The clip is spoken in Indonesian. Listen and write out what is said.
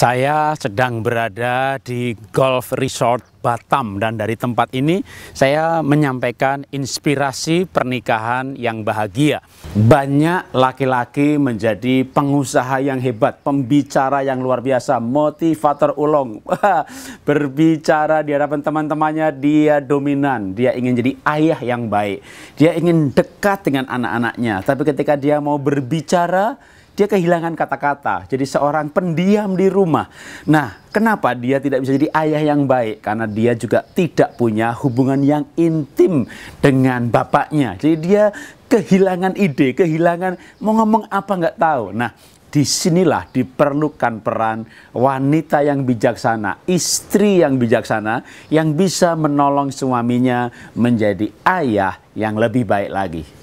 Saya sedang berada di Golf Resort Batam dan dari tempat ini saya menyampaikan inspirasi pernikahan yang bahagia. Banyak laki-laki menjadi pengusaha yang hebat, pembicara yang luar biasa, motivator ulung. Berbicara di hadapan teman-temannya dia dominan, dia ingin jadi ayah yang baik. Dia ingin dekat dengan anak-anaknya, tapi ketika dia mau berbicara dia kehilangan kata-kata, jadi seorang pendiam di rumah. Nah, kenapa dia tidak bisa jadi ayah yang baik? Karena dia juga tidak punya hubungan yang intim dengan bapaknya. Jadi dia kehilangan ide, kehilangan mau ngomong apa nggak tahu. Nah, disinilah diperlukan peran wanita yang bijaksana, istri yang bijaksana yang bisa menolong suaminya menjadi ayah yang lebih baik lagi.